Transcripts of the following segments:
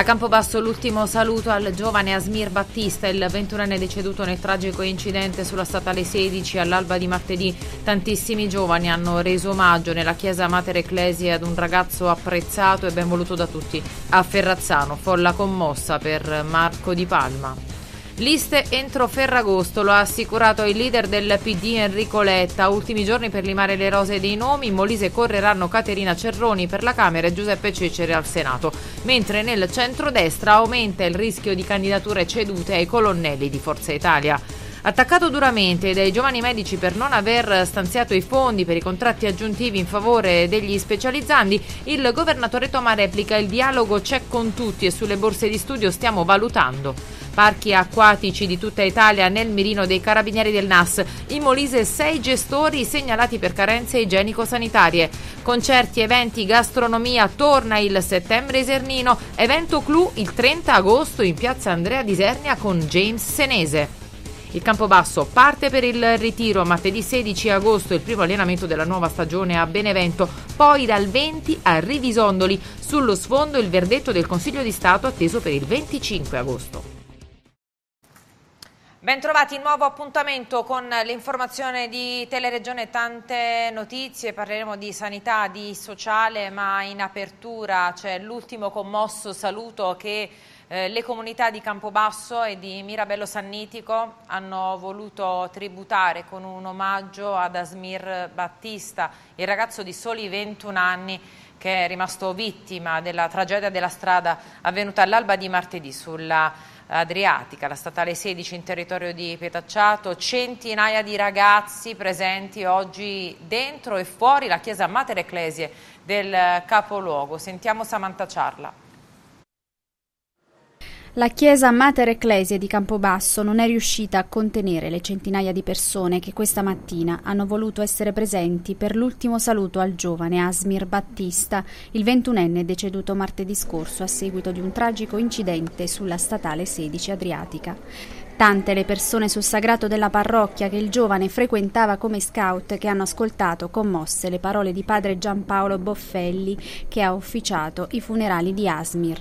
A Campobasso l'ultimo saluto al giovane Asmir Battista, il 21enne deceduto nel tragico incidente sulla statale 16 all'alba di martedì. Tantissimi giovani hanno reso omaggio nella chiesa Mater Ecclesia ad un ragazzo apprezzato e ben voluto da tutti. A Ferrazzano, folla commossa per Marco Di Palma. Liste entro Ferragosto, lo ha assicurato il leader del PD Enrico Letta. Ultimi giorni per limare le rose dei nomi. In Molise correranno Caterina Cerroni per la Camera e Giuseppe Cecere al Senato. Mentre nel centrodestra aumenta il rischio di candidature cedute ai colonnelli di Forza Italia. Attaccato duramente dai giovani medici per non aver stanziato i fondi per i contratti aggiuntivi in favore degli specializzandi, il governatore Toma replica il dialogo c'è con tutti e sulle borse di studio stiamo valutando. Parchi acquatici di tutta Italia nel mirino dei carabinieri del NAS. In Molise sei gestori segnalati per carenze igienico-sanitarie. Concerti, eventi, gastronomia, torna il settembre esernino. Evento clou il 30 agosto in piazza Andrea di Isernia con James Senese. Il Campobasso parte per il ritiro martedì 16 agosto, il primo allenamento della nuova stagione a Benevento, poi dal 20 a Rivisondoli, sullo sfondo il verdetto del Consiglio di Stato atteso per il 25 agosto. Bentrovati, nuovo appuntamento con l'informazione di Teleregione, tante notizie, parleremo di sanità, di sociale, ma in apertura c'è l'ultimo commosso saluto che eh, le comunità di Campobasso e di Mirabello Sannitico hanno voluto tributare con un omaggio ad Asmir Battista, il ragazzo di soli 21 anni che è rimasto vittima della tragedia della strada avvenuta all'alba di martedì sulla Adriatica, la statale 16 in territorio di Pietacciato, centinaia di ragazzi presenti oggi dentro e fuori la chiesa Mater Ecclesie del capoluogo. Sentiamo Samantha Ciarla. La chiesa Mater Ecclesia di Campobasso non è riuscita a contenere le centinaia di persone che questa mattina hanno voluto essere presenti per l'ultimo saluto al giovane Asmir Battista, il ventunenne deceduto martedì scorso a seguito di un tragico incidente sulla statale 16 Adriatica. Tante le persone sul sagrato della parrocchia che il giovane frequentava come scout che hanno ascoltato commosse le parole di padre Giampaolo Boffelli che ha officiato i funerali di Asmir.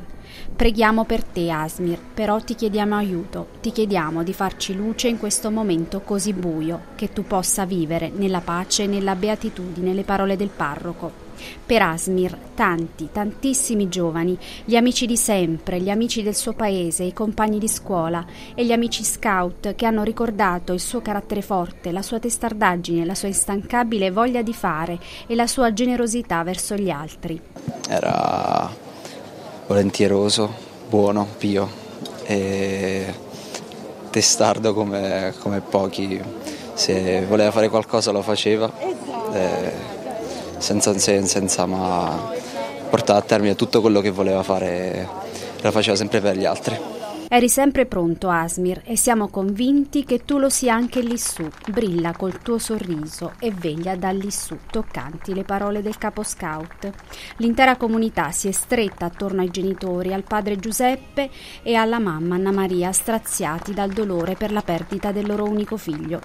Preghiamo per te Asmir, però ti chiediamo aiuto, ti chiediamo di farci luce in questo momento così buio, che tu possa vivere nella pace e nella beatitudine le parole del parroco. Per Asmir, tanti, tantissimi giovani, gli amici di sempre, gli amici del suo paese, i compagni di scuola e gli amici scout che hanno ricordato il suo carattere forte, la sua testardaggine, la sua instancabile voglia di fare e la sua generosità verso gli altri. Era volentieroso, buono, pio e testardo come, come pochi. Se voleva fare qualcosa lo faceva. Esatto. Eh, senza se senza ma portava a termine tutto quello che voleva fare, lo faceva sempre per gli altri. Eri sempre pronto, Asmir, e siamo convinti che tu lo sia anche lì su. Brilla col tuo sorriso e veglia da su, toccanti le parole del capo scout. L'intera comunità si è stretta attorno ai genitori, al padre Giuseppe e alla mamma Anna Maria, straziati dal dolore per la perdita del loro unico figlio.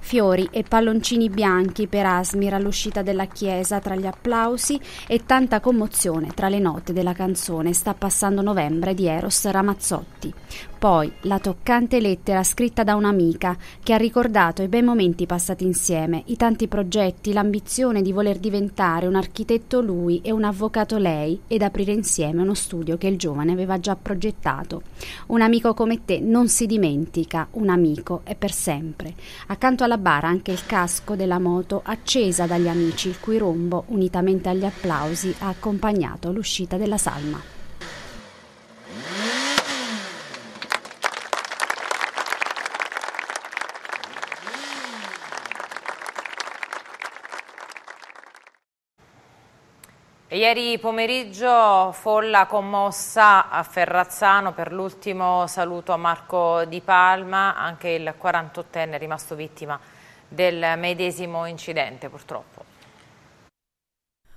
Fiori e palloncini bianchi per Asmir all'uscita della chiesa tra gli applausi e tanta commozione tra le note della canzone Sta passando novembre di Eros Ramazzotti. Poi la toccante lettera scritta da un'amica che ha ricordato i bei momenti passati insieme, i tanti progetti, l'ambizione di voler diventare un architetto lui e un avvocato lei ed aprire insieme uno studio che il giovane aveva già progettato. Un amico come te non si dimentica, un amico è per sempre. Accanto alla bara anche il casco della moto accesa dagli amici, il cui rombo, unitamente agli applausi, ha accompagnato l'uscita della salma. Ieri pomeriggio folla commossa a Ferrazzano per l'ultimo saluto a Marco Di Palma, anche il 48enne è rimasto vittima del medesimo incidente purtroppo.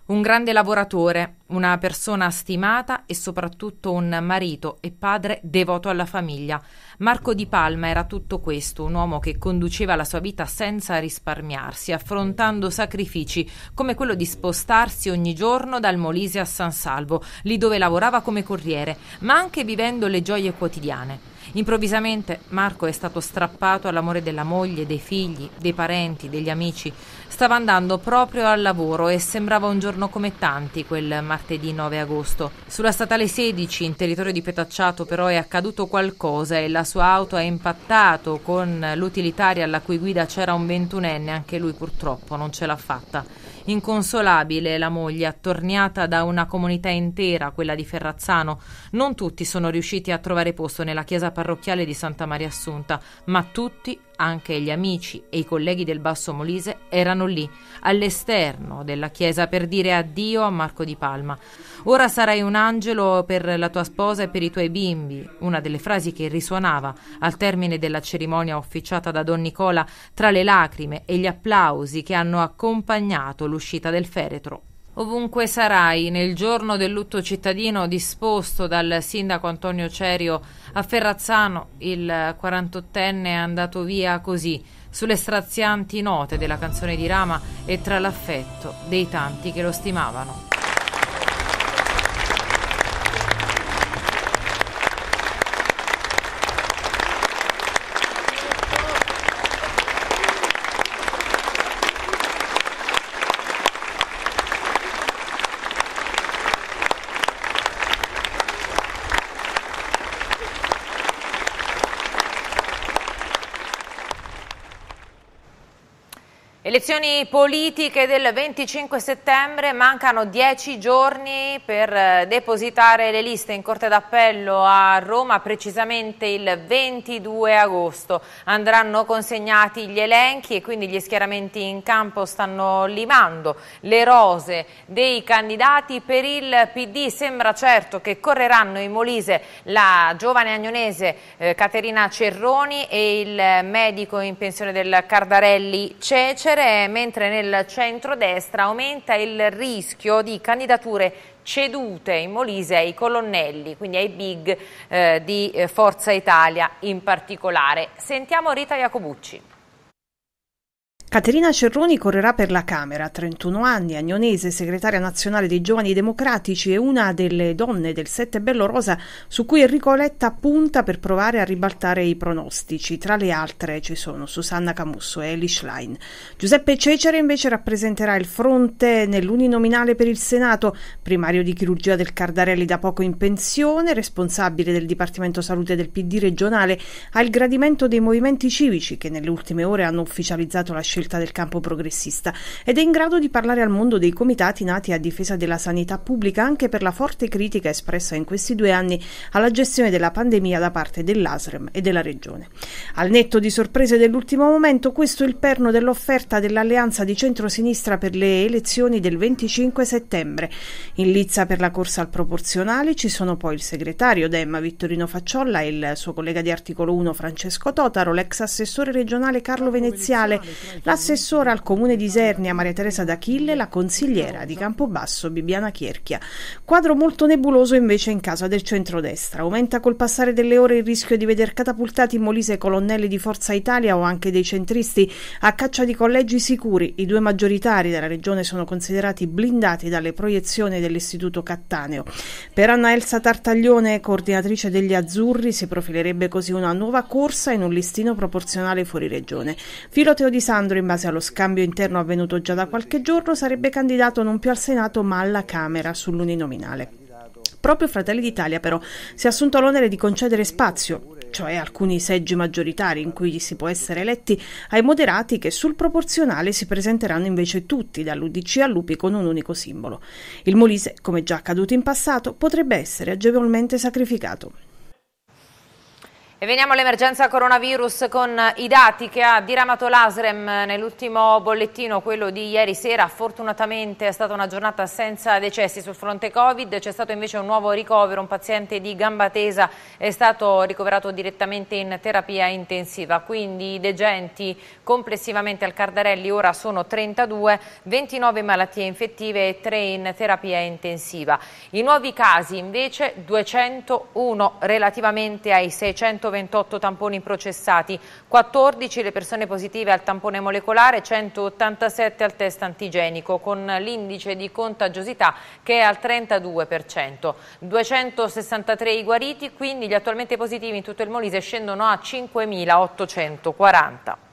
Un grande lavoratore, una persona stimata e soprattutto un marito e padre devoto alla famiglia. Marco Di Palma era tutto questo, un uomo che conduceva la sua vita senza risparmiarsi, affrontando sacrifici come quello di spostarsi ogni giorno dal Molise a San Salvo, lì dove lavorava come corriere, ma anche vivendo le gioie quotidiane. Improvvisamente Marco è stato strappato all'amore della moglie, dei figli, dei parenti, degli amici. Stava andando proprio al lavoro e sembrava un giorno come tanti quel martedì 9 agosto. Sulla statale 16, in territorio di Petacciato, però è accaduto qualcosa e la sua auto è impattato con l'utilitaria alla cui guida c'era un ventunenne, anche lui purtroppo non ce l'ha fatta. Inconsolabile la moglie, attorniata da una comunità intera, quella di Ferrazzano. Non tutti sono riusciti a trovare posto nella chiesa parrocchiale di Santa Maria Assunta, ma tutti anche gli amici e i colleghi del Basso Molise erano lì, all'esterno della chiesa, per dire addio a Marco di Palma. Ora sarai un angelo per la tua sposa e per i tuoi bimbi, una delle frasi che risuonava al termine della cerimonia officiata da Don Nicola tra le lacrime e gli applausi che hanno accompagnato l'uscita del feretro Ovunque sarai, nel giorno del lutto cittadino disposto dal sindaco Antonio Cerio a Ferrazzano, il 48enne è andato via così, sulle strazianti note della canzone di Rama e tra l'affetto dei tanti che lo stimavano. Elezioni politiche del 25 settembre, mancano dieci giorni per eh, depositare le liste in Corte d'Appello a Roma, precisamente il 22 agosto. Andranno consegnati gli elenchi e quindi gli schieramenti in campo stanno limando le rose dei candidati. Per il PD sembra certo che correranno in Molise la giovane agnonese eh, Caterina Cerroni e il medico in pensione del Cardarelli Cecere mentre nel centro-destra aumenta il rischio di candidature cedute in Molise ai colonnelli, quindi ai big eh, di eh, Forza Italia in particolare. Sentiamo Rita Jacobucci. Caterina Cerroni correrà per la Camera, 31 anni, agnonese, segretaria nazionale dei Giovani Democratici e una delle donne del Sette Bello Rosa su cui Enrico Letta punta per provare a ribaltare i pronostici. Tra le altre ci sono Susanna Camusso e Eli Schlein. Giuseppe Cecere invece rappresenterà il fronte nell'uninominale per il Senato, primario di chirurgia del Cardarelli da poco in pensione, responsabile del Dipartimento Salute del PD regionale, ha il gradimento dei movimenti civici che nelle ultime ore hanno ufficializzato la scelta scelta del campo progressista ed è in grado di parlare al mondo dei comitati nati a difesa della sanità pubblica anche per la forte critica espressa in questi due anni alla gestione della pandemia da parte dell'ASREM e della Regione. Al netto di sorprese dell'ultimo momento, questo è il perno dell'offerta dell'alleanza di centrosinistra per le elezioni del 25 settembre. In lizza per la corsa al proporzionale ci sono poi il segretario Demma Vittorino Facciolla e il suo collega di articolo 1 Francesco Totaro, l'ex assessore regionale Carlo Veneziale, l'assessora al comune di Isernia Maria Teresa D'Achille e la consigliera di Campobasso Bibiana Chierchia. Quadro molto nebuloso invece in casa del centrodestra. Aumenta col passare delle ore il rischio di veder catapultati in Molise colonnelli di Forza Italia o anche dei centristi a caccia di collegi sicuri. I due maggioritari della regione sono considerati blindati dalle proiezioni dell'Istituto Cattaneo. Per Anna Elsa Tartaglione, coordinatrice degli Azzurri, si profilerebbe così una nuova corsa in un listino proporzionale fuori regione. Filoteo Di Sandro in base allo scambio interno avvenuto già da qualche giorno, sarebbe candidato non più al Senato ma alla Camera sull'uninominale. Proprio Fratelli d'Italia però si è assunto l'onere di concedere spazio cioè alcuni seggi maggioritari in cui si può essere eletti, ai moderati che sul proporzionale si presenteranno invece tutti, dall'Udc all'UPI con un unico simbolo. Il Molise, come già accaduto in passato, potrebbe essere agevolmente sacrificato. E veniamo all'emergenza coronavirus con i dati che ha diramato l'Asrem nell'ultimo bollettino, quello di ieri sera. Fortunatamente è stata una giornata senza decessi sul fronte Covid, c'è stato invece un nuovo ricovero, un paziente di gamba tesa è stato ricoverato direttamente in terapia intensiva, quindi i degenti complessivamente al Cardarelli ora sono 32, 29 malattie infettive e 3 in terapia intensiva. I nuovi casi invece 201 relativamente ai 600 128 tamponi processati, 14 le persone positive al tampone molecolare, 187 al test antigenico, con l'indice di contagiosità che è al 32%. 263 i guariti, quindi gli attualmente positivi in tutto il Molise scendono a 5.840.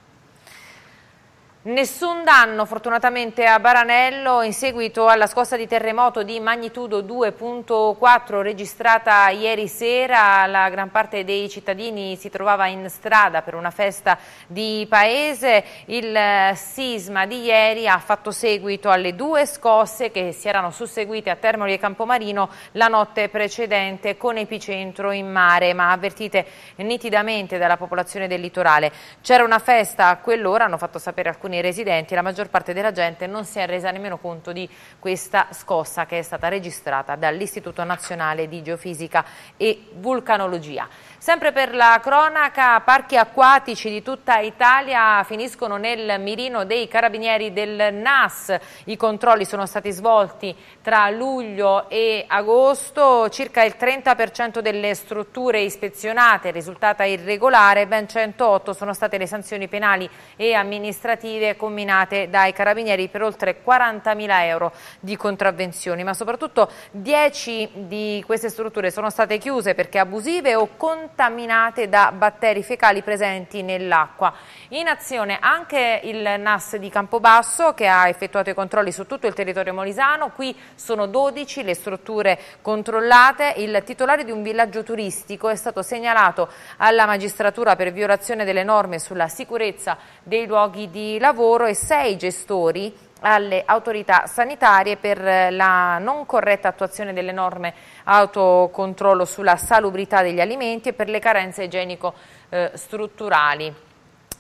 Nessun danno fortunatamente a Baranello in seguito alla scossa di terremoto di magnitudo 2.4 registrata ieri sera. La gran parte dei cittadini si trovava in strada per una festa di paese. Il eh, sisma di ieri ha fatto seguito alle due scosse che si erano susseguite a Termoli e Campomarino la notte precedente con epicentro in mare, ma avvertite nitidamente dalla popolazione del litorale. C'era una festa a quell'ora, hanno fatto sapere alcuni tantissimi residenti, la maggior parte della gente non si è resa nemmeno conto di questa scossa che è stata registrata dall'Istituto Nazionale di Geofisica e Vulcanologia. Sempre per la cronaca, parchi acquatici di tutta Italia finiscono nel mirino dei carabinieri del NAS. I controlli sono stati svolti tra luglio e agosto, circa il 30% delle strutture ispezionate è risultata irregolare, ben 108 sono state le sanzioni penali e amministrative combinate dai carabinieri per oltre 40.000 euro di contravvenzioni, ma soprattutto 10 di queste strutture sono state chiuse perché abusive o contravvenzioni contaminate da batteri fecali presenti nell'acqua. In azione anche il NAS di Campobasso che ha effettuato i controlli su tutto il territorio molisano, qui sono 12 le strutture controllate, il titolare di un villaggio turistico è stato segnalato alla magistratura per violazione delle norme sulla sicurezza dei luoghi di lavoro e sei gestori alle autorità sanitarie per eh, la non corretta attuazione delle norme autocontrollo sulla salubrità degli alimenti e per le carenze igienico-strutturali eh,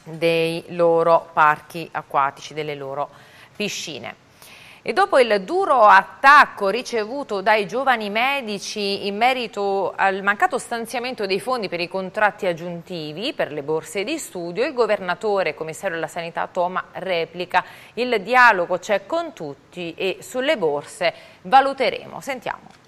dei loro parchi acquatici, delle loro piscine. E dopo il duro attacco ricevuto dai giovani medici in merito al mancato stanziamento dei fondi per i contratti aggiuntivi per le borse di studio, il governatore commissario della sanità Toma replica il dialogo c'è con tutti e sulle borse valuteremo. Sentiamo.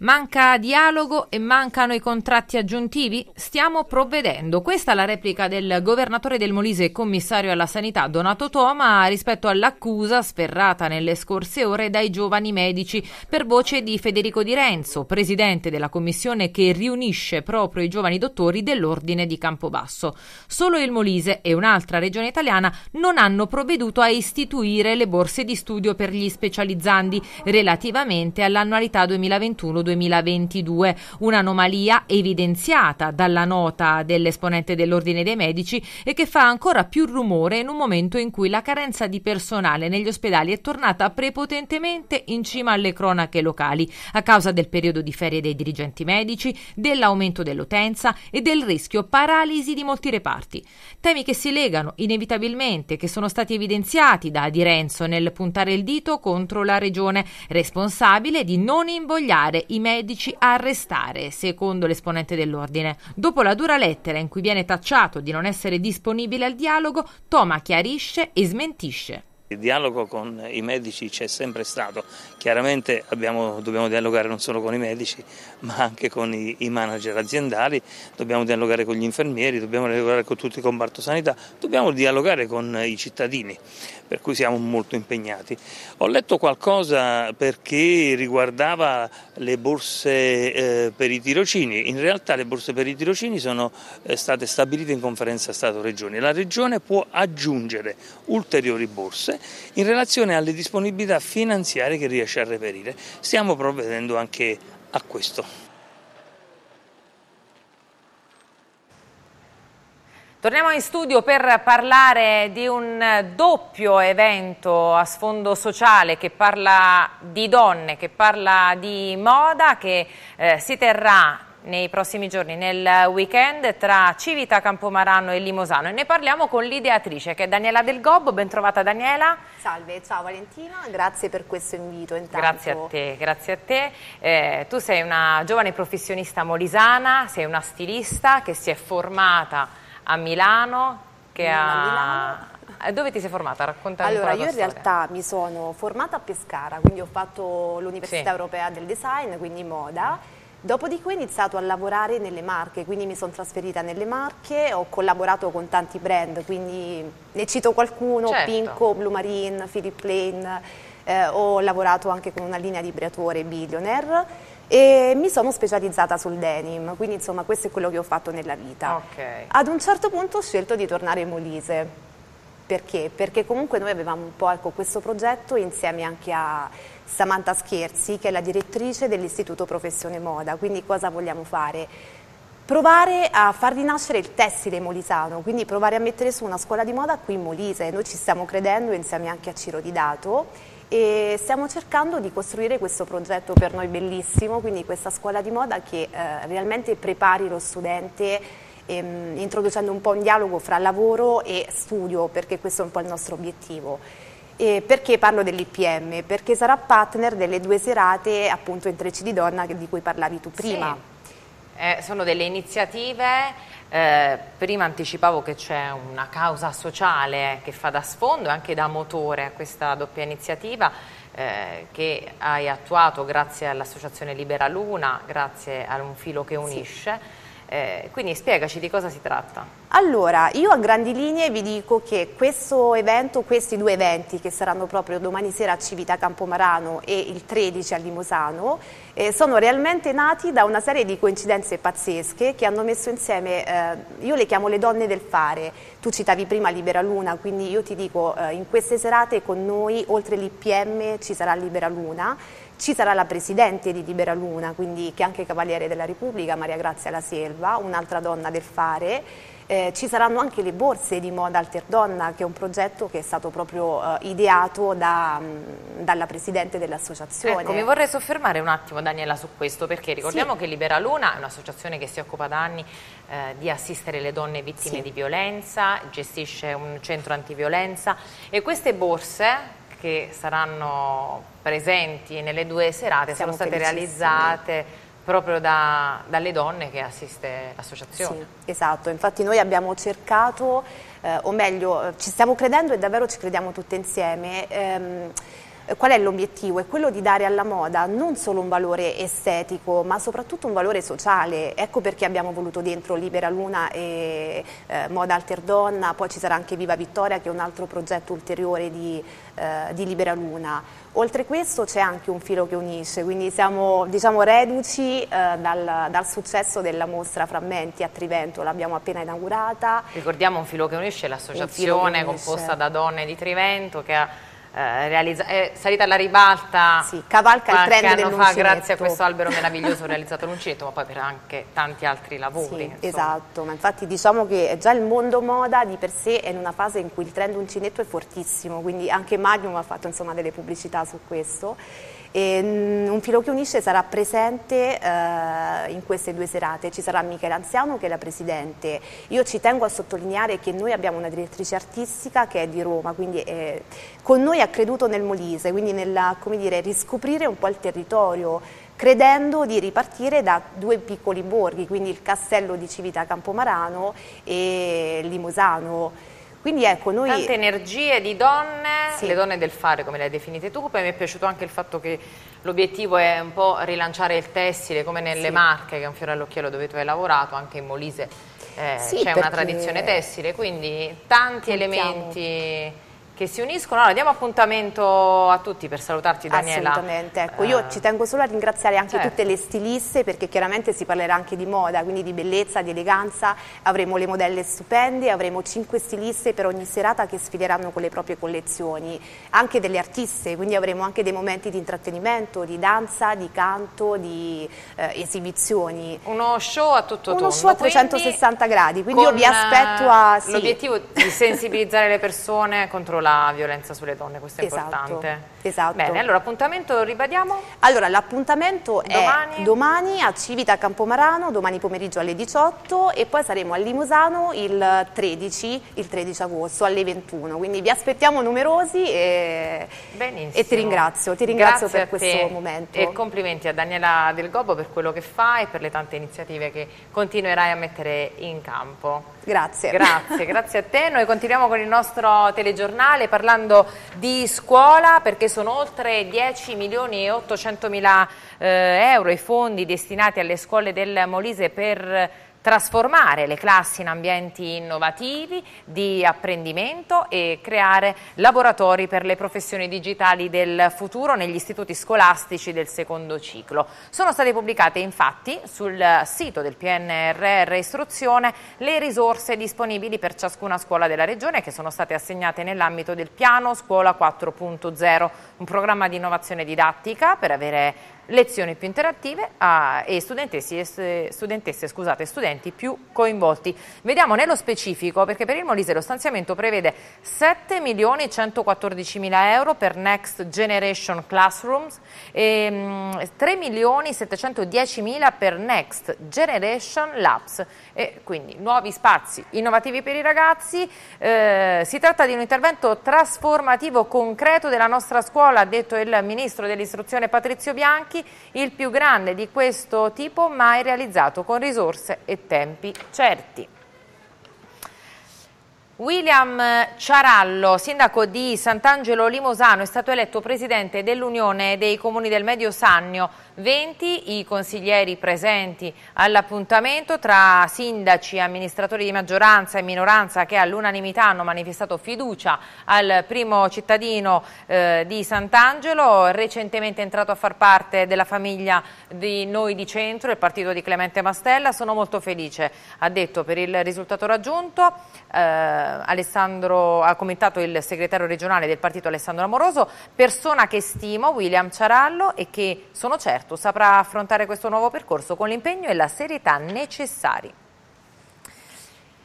Manca dialogo e mancano i contratti aggiuntivi? Stiamo provvedendo. Questa è la replica del governatore del Molise e commissario alla sanità Donato Toma rispetto all'accusa sferrata nelle scorse ore dai giovani medici per voce di Federico Di Renzo, presidente della commissione che riunisce proprio i giovani dottori dell'Ordine di Campobasso. Solo il Molise e un'altra regione italiana non hanno provveduto a istituire le borse di studio per gli specializzandi relativamente all'annualità 2021 2022, un'anomalia evidenziata dalla nota dell'esponente dell'Ordine dei Medici e che fa ancora più rumore in un momento in cui la carenza di personale negli ospedali è tornata prepotentemente in cima alle cronache locali a causa del periodo di ferie dei dirigenti medici, dell'aumento dell'utenza e del rischio paralisi di molti reparti. Temi che si legano inevitabilmente, che sono stati evidenziati da Di Renzo nel puntare il dito contro la regione responsabile di non invogliare i i medici a restare, secondo l'esponente dell'ordine. Dopo la dura lettera in cui viene tacciato di non essere disponibile al dialogo, Toma chiarisce e smentisce il dialogo con i medici c'è sempre stato, chiaramente abbiamo, dobbiamo dialogare non solo con i medici ma anche con i, i, manager aziendali, dobbiamo dialogare con gli infermieri, dobbiamo dialogare con tutto il comparto sanità, dobbiamo dialogare con i cittadini, per cui siamo molto impegnati. Ho letto qualcosa perché riguardava le borse eh, per i tirocini, in realtà le borse per i tirocini sono eh, state stabilite in conferenza stato regione la Regione può aggiungere ulteriori borse in relazione alle disponibilità finanziarie che riesce a reperire. Stiamo provvedendo anche a questo. Torniamo in studio per parlare di un doppio evento a sfondo sociale che parla di donne, che parla di moda, che eh, si terrà nei prossimi giorni, nel weekend, tra Civita, Campomarano e Limosano. E ne parliamo con l'ideatrice che è Daniela Del Gobbo. Bentrovata Daniela. Salve, ciao Valentina, grazie per questo invito. Intanto. Grazie a te, grazie a te. Eh, tu sei una giovane professionista molisana, sei una stilista che si è formata a Milano. Che ha... Eh, dove ti sei formata? Raccontami allora, io in realtà mi sono formata a Pescara, quindi ho fatto l'Università sì. Europea del Design, quindi moda Dopodiché ho iniziato a lavorare nelle Marche, quindi mi sono trasferita nelle Marche, ho collaborato con tanti brand, quindi ne cito qualcuno, certo. Pinco, Blue Marine, Philip Lane, eh, ho lavorato anche con una linea di Briatore Billionaire e mi sono specializzata sul denim, quindi insomma questo è quello che ho fatto nella vita. Okay. Ad un certo punto ho scelto di tornare in Molise, perché? Perché comunque noi avevamo un po' ecco, questo progetto insieme anche a Samantha Scherzi, che è la direttrice dell'Istituto Professione Moda. Quindi cosa vogliamo fare? Provare a far rinascere il tessile molisano, quindi provare a mettere su una scuola di moda qui in Molise. Noi ci stiamo credendo insieme anche a Ciro Di Dato e stiamo cercando di costruire questo progetto per noi bellissimo, quindi questa scuola di moda che eh, realmente prepari lo studente ehm, introducendo un po' un dialogo fra lavoro e studio, perché questo è un po' il nostro obiettivo. E perché parlo dell'IPM? Perché sarà partner delle due serate appunto Intrecci di Donna di cui parlavi tu prima. Sì. Eh, sono delle iniziative eh, prima anticipavo che c'è una causa sociale che fa da sfondo e anche da motore a questa doppia iniziativa eh, che hai attuato grazie all'Associazione Libera Luna, grazie a un filo che unisce. Sì. Eh, quindi spiegaci di cosa si tratta. Allora, io a grandi linee vi dico che questo evento, questi due eventi che saranno proprio domani sera a Civita Campomarano e il 13 a Limosano, eh, sono realmente nati da una serie di coincidenze pazzesche che hanno messo insieme, eh, io le chiamo le donne del fare, tu citavi prima Libera Luna, quindi io ti dico eh, in queste serate con noi oltre l'IPM ci sarà Libera Luna, ci sarà la presidente di Libera Luna, quindi che è anche Cavaliere della Repubblica, Maria Grazia La Selva, un'altra donna del fare. Eh, ci saranno anche le borse di Moda Alterdonna, che è un progetto che è stato proprio eh, ideato da, mh, mm, dalla presidente dell'associazione. Ecco, mi vorrei soffermare un attimo, Daniela, su questo, perché ricordiamo sì. che Libera Luna è un'associazione che si occupa da anni eh, di assistere le donne vittime sì. di violenza, gestisce un centro antiviolenza e queste borse che saranno presenti nelle due serate Siamo sono state realizzate proprio da, dalle donne che assiste l'associazione. Sì, esatto, infatti noi abbiamo cercato, eh, o meglio, eh, ci stiamo credendo e davvero ci crediamo tutte insieme, ehm, eh, qual è l'obiettivo? È quello di dare alla moda non solo un valore estetico, ma soprattutto un valore sociale. Ecco perché abbiamo voluto dentro Libera Luna e eh, Moda Donna, poi ci sarà anche Viva Vittoria che è un altro progetto ulteriore di, eh, di Libera Luna. Oltre questo c'è anche un filo che unisce, quindi siamo diciamo, reduci eh, dal, dal, successo della mostra Frammenti a Trivento, l'abbiamo appena inaugurata. Ricordiamo un filo che unisce l'associazione composta da donne di Trivento che ha eh, è salita alla ribalta sì, cavalca il trend dell'uncinetto fa grazie a questo albero meraviglioso realizzato all'uncinetto ma poi per anche tanti altri lavori sì, esatto, ma infatti diciamo che già il mondo moda di per sé è in una fase in cui il trend uncinetto è fortissimo quindi anche Magnum ha fatto insomma, delle pubblicità su questo e, ehm, un filo che unisce sarà presente eh, in queste due serate, ci sarà Michele Anziano che è la presidente. Io ci tengo a sottolineare che noi abbiamo una direttrice artistica che è di Roma, quindi eh, con noi ha ha creduto nel Molise, quindi nel riscoprire un po' il territorio, credendo di ripartire da due piccoli borghi, quindi il castello di Civita Campomarano e Limosano. Quindi ecco, noi... Tante energie di donne, sì. le donne del fare come le hai definite tu, poi mi è piaciuto anche il fatto che l'obiettivo è un po' rilanciare il tessile come nelle sì. Marche, che è un fiore all'occhiello dove tu hai lavorato, anche in Molise eh, sì, c'è perché... una tradizione tessile, quindi tanti Contiamo. elementi che si uniscono. Allora diamo appuntamento a tutti per salutarti Daniela. Assolutamente, ecco, io eh. ci tengo solo a ringraziare anche certo. tutte le stiliste perché chiaramente si parlerà anche di moda, quindi di bellezza, di eleganza, avremo le modelle stupende, avremo cinque stiliste per ogni serata che sfideranno con le proprie collezioni, anche delle artiste, quindi avremo anche dei momenti di intrattenimento, di danza, di canto, di eh, esibizioni. Uno show a tutto Uno tondo. Uno show a 360 quindi gradi, quindi io vi aspetto a... Eh, sì. L'obiettivo di sensibilizzare le persone contro la la violenza sulle donne, questo è esatto, importante. Esatto. Bene, allora appuntamento ribadiamo? Allora l'appuntamento è domani a Civita Campomarano, domani pomeriggio alle 18 e poi saremo a Limosano il 13, il 13 agosto alle 21, quindi vi aspettiamo numerosi e, e ti ringrazio, ti ringrazio Grazie per questo te. momento. E complimenti a Daniela Del Gobbo per quello che fa e per le tante iniziative che continuerai a mettere in campo. Grazie. Grazie, grazie a te. Noi continuiamo con il nostro telegiornale nazionale parlando di scuola perché sono oltre 10 milioni e 800 mila eh, euro i fondi destinati alle scuole del Molise per trasformare le classi in ambienti innovativi di apprendimento e creare laboratori per le professioni digitali del futuro negli istituti scolastici del secondo ciclo. Sono state pubblicate infatti sul sito del PNRR Istruzione le risorse disponibili per ciascuna scuola della regione che sono state assegnate nell'ambito del piano Scuola 4.0, un programma di innovazione didattica per avere lezioni più interattive a, e, e studentesse scusate, studenti più coinvolti. Vediamo nello specifico perché per il Molise lo stanziamento prevede 7 milioni 114 mila euro per Next Generation Classrooms e mh, mm, 3 milioni 710 mila per Next Generation Labs e quindi nuovi spazi innovativi per i ragazzi. Eh, si tratta di un intervento trasformativo concreto della nostra scuola, ha detto il Ministro dell'Istruzione Patrizio Bianchi bianchi, il più grande di questo tipo mai realizzato con risorse e tempi certi. William Ciarallo, sindaco di Sant'Angelo Limosano, è stato eletto presidente dell'Unione dei Comuni del Medio Sannio 20 i consiglieri presenti all'appuntamento tra sindaci, amministratori di maggioranza e minoranza che all'unanimità hanno manifestato fiducia al primo cittadino eh, di Sant'Angelo, recentemente entrato a far parte della famiglia di Noi di Centro, il partito di Clemente Mastella. Sono molto felice, ha detto, per il risultato raggiunto. Eh, Alessandro, ha commentato il segretario regionale del partito Alessandro Amoroso, persona che stimo, William Ciarallo, e che sono certo esperto, saprà affrontare questo nuovo percorso con l'impegno e la serietà necessari.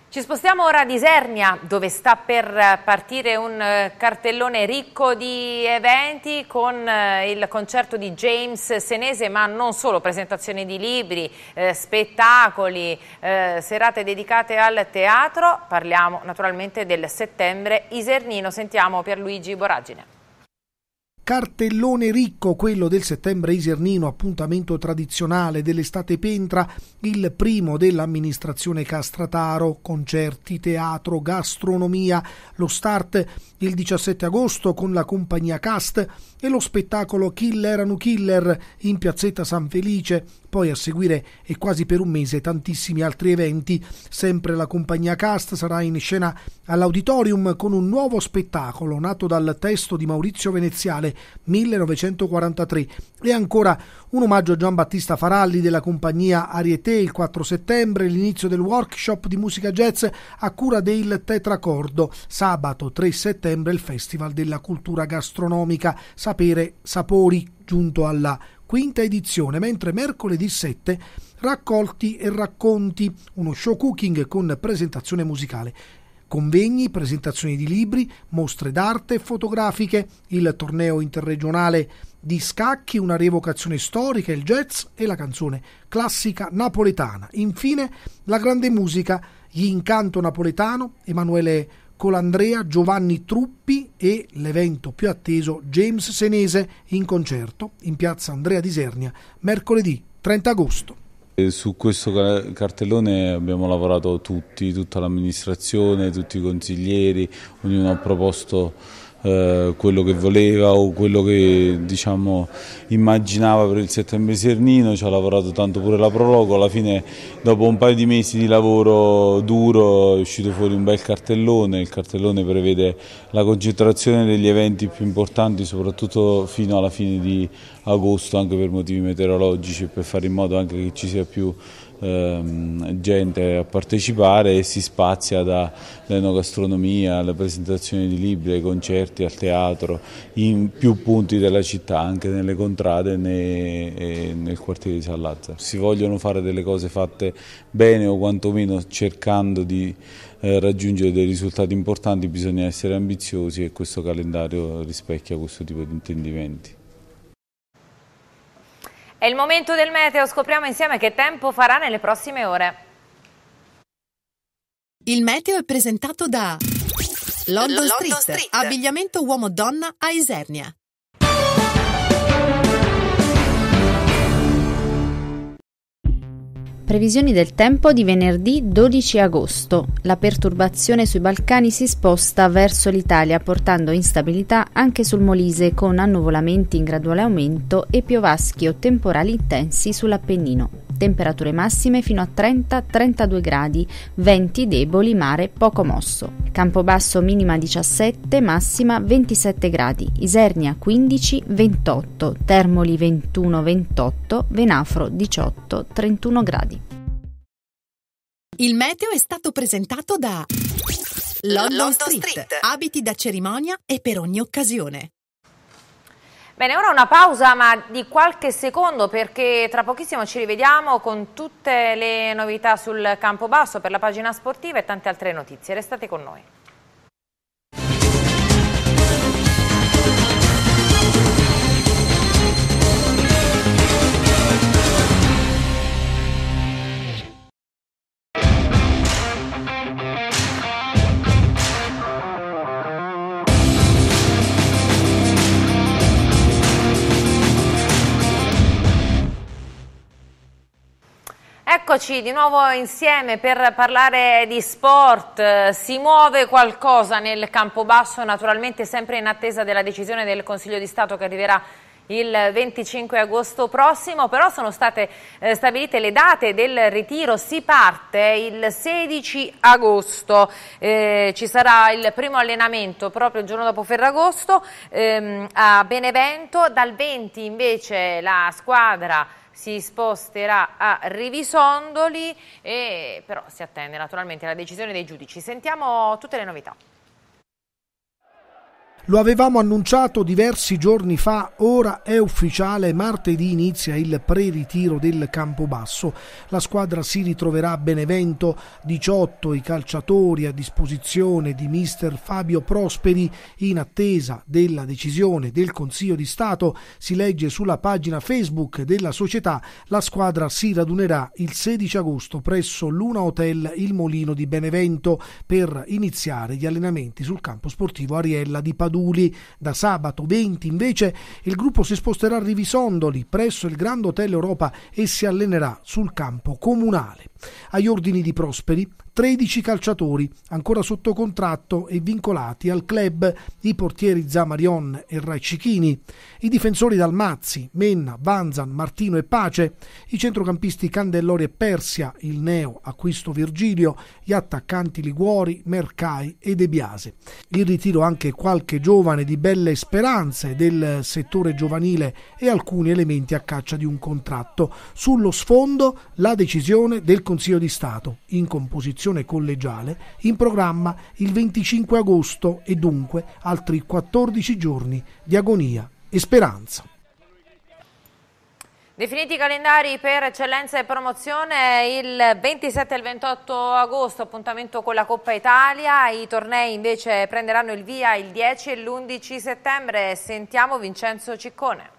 Ci spostiamo ora ad Isernia dove sta per partire un eh, cartellone ricco di eventi con eh, il concerto di James Senese ma non solo, presentazioni di libri, eh, spettacoli, eh, serate dedicate al teatro, parliamo naturalmente del settembre isernino, sentiamo Pierluigi Boragine. Cartellone ricco, quello del settembre isernino, appuntamento tradizionale dell'estate pentra, il primo dell'amministrazione Castrataro, concerti, teatro, gastronomia, lo start il 17 agosto con la compagnia Cast e lo spettacolo Killer Anu Killer in piazzetta San Felice, poi a seguire e quasi per un mese tantissimi altri eventi, sempre la compagnia Cast sarà in scena all'auditorium con un nuovo spettacolo nato dal testo di Maurizio Veneziale 1943 e ancora un omaggio a Gian Battista Faralli della compagnia Ariete il 4 settembre, l'inizio del workshop di musica jazz a cura del Tetracordo, sabato 3 settembre il Festival della Cultura Gastronomica Sapere Sapori giunto alla quinta edizione, mentre mercoledì 7 raccolti e racconti, uno show cooking con presentazione musicale convegni, presentazioni di libri, mostre d'arte e fotografiche, il torneo interregionale di scacchi, una rievocazione storica, il jazz e la canzone classica napoletana. Infine la grande musica, gli incanto napoletano, Emanuele Colandrea, Giovanni Truppi e l'evento più atteso James Senese in concerto in piazza Andrea di Sernia mercoledì 30 agosto. Su questo cartellone abbiamo lavorato tutti, tutta l'amministrazione, tutti i consiglieri, ognuno ha proposto eh, quello che voleva o quello che diciamo, immaginava per il settembre Sernino, ci ha lavorato tanto pure la Prologo, alla fine dopo un paio di mesi di lavoro duro è uscito fuori un bel cartellone, il cartellone prevede la concentrazione degli eventi più importanti soprattutto fino alla fine di agosto anche per motivi meteorologici e per fare in modo anche che ci sia più Ehm, gente a partecipare e si spazia dall'enogastronomia alle presentazioni di libri, ai concerti, al teatro, in più punti della città, anche nelle contrade e nel quartiere di San Lazzaro. Si vogliono fare delle cose fatte bene o quantomeno cercando di eh, raggiungere dei risultati importanti, bisogna essere ambiziosi e questo calendario rispecchia questo tipo di intendimenti. È il momento del meteo, scopriamo insieme che tempo farà nelle prossime ore. Il meteo è presentato da London, London Street, Street, abbigliamento uomo-donna a Isernia. previsioni del tempo di venerdì 12 agosto. La perturbazione sui Balcani si sposta verso l'Italia portando instabilità anche sul Molise con annuvolamenti in graduale aumento e piovaschi o temporali intensi sull'Appennino temperature massime fino a 30-32 gradi, venti deboli, mare poco mosso. Campobasso minima 17, massima 27 gradi, Isernia 15-28, Termoli 21-28, Venafro 18-31 gradi. Il meteo è stato presentato da London, London Street. Street, abiti da cerimonia e per ogni occasione. Bene, ora una pausa ma di qualche secondo perché tra pochissimo ci rivediamo con tutte le novità sul campo basso per la pagina sportiva e tante altre notizie. Restate con noi. Eccoci di nuovo insieme per parlare di sport, si muove qualcosa nel campo basso, naturalmente sempre in attesa della decisione del Consiglio di Stato che arriverà il 25 agosto prossimo, però sono state eh, stabilite le date del ritiro, si parte il 16 agosto, eh, ci sarà il primo allenamento proprio il giorno dopo Ferragosto ehm, a Benevento, dal 20 invece la squadra si sposterà a Rivisondoli e eh, però si attende naturalmente la decisione dei giudici. Sentiamo tutte le novità. Lo avevamo annunciato diversi giorni fa, ora è ufficiale, martedì inizia il pre-ritiro del Campobasso. La squadra si ritroverà a Benevento, 18 i calciatori a disposizione di mister Fabio Prosperi in attesa della decisione del Consiglio di Stato. Si legge sulla pagina Facebook della società, la squadra si radunerà il 16 agosto presso l'Una Hotel Il Molino di Benevento per iniziare gli allenamenti sul campo sportivo Ariella di Padova. Paduli. Da sabato 20 invece il gruppo si sposterà a Rivisondoli presso il Grand Hotel Europa e si allenerà sul campo comunale. Agli ordini di Prosperi, 13 calciatori ancora sotto contratto e vincolati al club, i portieri Zamarion e Raccichini, i difensori Dalmazzi, Menna, Vanzan, Martino e Pace, i centrocampisti Candellori e Persia, il neo acquisto Virgilio, gli attaccanti Liguori, Mercai e De Biase. In ritiro anche qualche giovane di belle speranze del settore giovanile e alcuni elementi a caccia di un contratto. Sullo sfondo la decisione del Consiglio Consiglio di Stato, in composizione collegiale, in programma il 25 agosto e dunque altri 14 giorni di agonia e speranza. Definiti i calendari per eccellenza e promozione il 27 e il 28 agosto, appuntamento con la Coppa Italia, i tornei invece prenderanno il via il 10 e l'11 settembre, sentiamo Vincenzo Ciccone.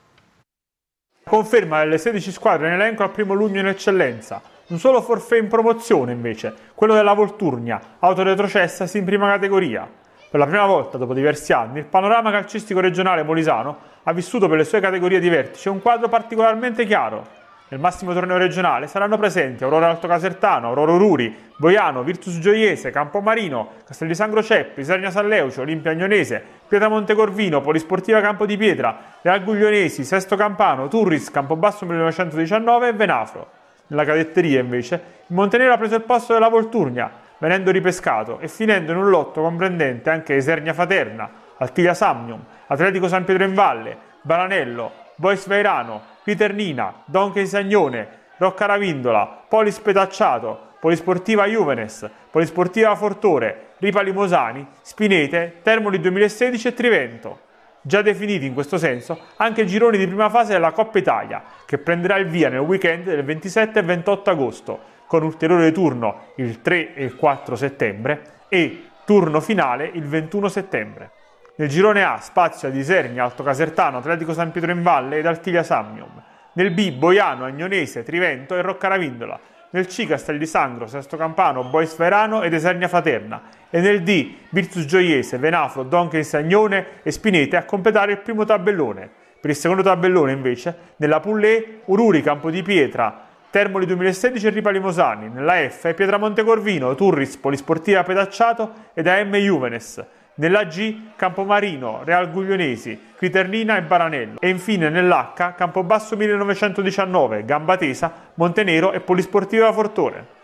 Conferma le 16 squadre in elenco al primo luglio in eccellenza, un solo forfè in promozione invece, quello della Volturnia, autoretrocessasi in prima categoria. Per la prima volta dopo diversi anni, il panorama calcistico regionale molisano ha vissuto per le sue categorie di vertice un quadro particolarmente chiaro. Nel massimo torneo regionale saranno presenti Aurora Alto Casertano, Aurora Ruri, Boiano, Virtus Gioiese, Campomarino, Castellisangro Ceppi, San Leucio, Olimpia Agnonese, Pietra Montecorvino, Polisportiva Campo di Pietra, Real Guglionesi, Sesto Campano, Turris, Campobasso 1919 e Venafro. Nella cadetteria, invece, il Montenero ha preso il posto della Volturnia, venendo ripescato e finendo in un lotto comprendente anche Esernia Faterna, Altiglia Samnium, Atletico San Pietro in Valle, Baranello, Bois Vairano, Piternina, Donche Sagnone, Rocca Ravindola, Polis Petacciato, Polisportiva Juvenes, Polisportiva Fortore, Ripa Limosani, Spinete, Termoli 2016 e Trivento. Già definiti in questo senso anche i gironi di prima fase della Coppa Italia, che prenderà il via nel weekend del 27 e 28 agosto, con ulteriore turno il 3 e il 4 settembre e turno finale il 21 settembre. Nel girone A spazio a Serni, Alto Casertano, Atletico San Pietro in Valle ed Altiglia Samnium. Nel B Boiano, Agnonese, Trivento e Roccaravindola nel C Sangro, Sesto Campano, Bois Verano ed Esernia Fraterna e nel D Virtus Gioiese, Venafro, Donche Sagnone e Spinete a completare il primo tabellone. Per il secondo tabellone invece, nella Pulle, Ururi, Campo di Pietra, Termoli 2016 e Ripali Mosani, nella F Pietramonte Corvino, Turris, Polisportiva Pedacciato ed AM Juvenes nella G Campomarino, Real Guglionesi, Quiternina e Baranello e infine nell'H Campobasso 1919, Gambatesa, Montenero e Polisportiva Fortore.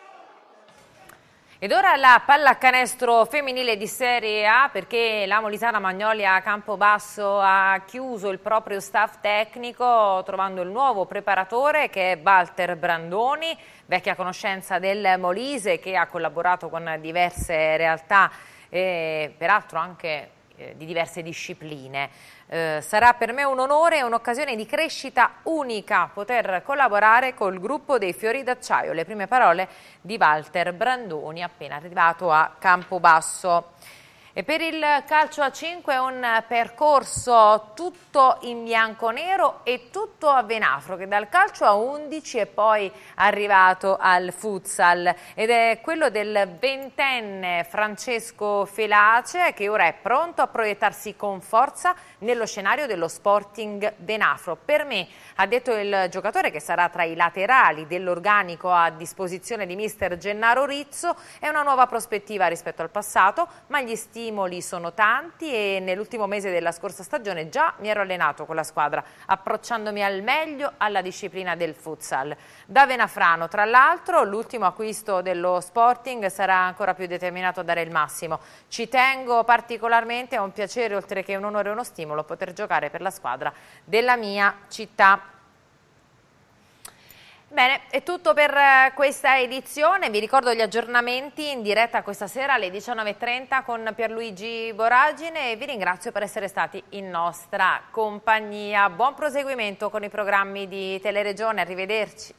Ed ora la pallacanestro femminile di Serie A perché la Molitana Magnolia Campobasso ha chiuso il proprio staff tecnico trovando il nuovo preparatore che è Walter Brandoni, vecchia conoscenza del Molise che ha collaborato con diverse realtà e peraltro anche eh, di diverse discipline. Eh, sarà per me un onore e un'occasione di crescita unica poter collaborare col gruppo dei Fiori d'Acciaio, le prime parole di Walter Brandoni appena arrivato a Campobasso. E per il calcio a 5 è un percorso tutto in bianco-nero e tutto a Venafro, che dal calcio a 11 è poi arrivato al futsal. Ed è quello del ventenne Francesco Felace che ora è pronto a proiettarsi con forza nello scenario dello Sporting Benafro. Per me, ha detto il giocatore che sarà tra i laterali dell'organico a disposizione di mister Gennaro Rizzo, è una nuova prospettiva rispetto al passato, ma gli stimoli sono tanti e nell'ultimo mese della scorsa stagione già mi ero allenato con la squadra, approcciandomi al meglio alla disciplina del futsal. Da Venafrano, tra l'altro, l'ultimo acquisto dello Sporting sarà ancora più determinato a dare il massimo. Ci tengo particolarmente, è un piacere oltre che un onore e uno stimolo stimolo poter giocare per la squadra della mia città. Bene, è tutto per eh, questa edizione, vi ricordo gli aggiornamenti in diretta questa sera alle 19.30 con Pierluigi Boragine e vi ringrazio per essere stati in nostra compagnia. Buon proseguimento con i programmi di Teleregione, arrivederci.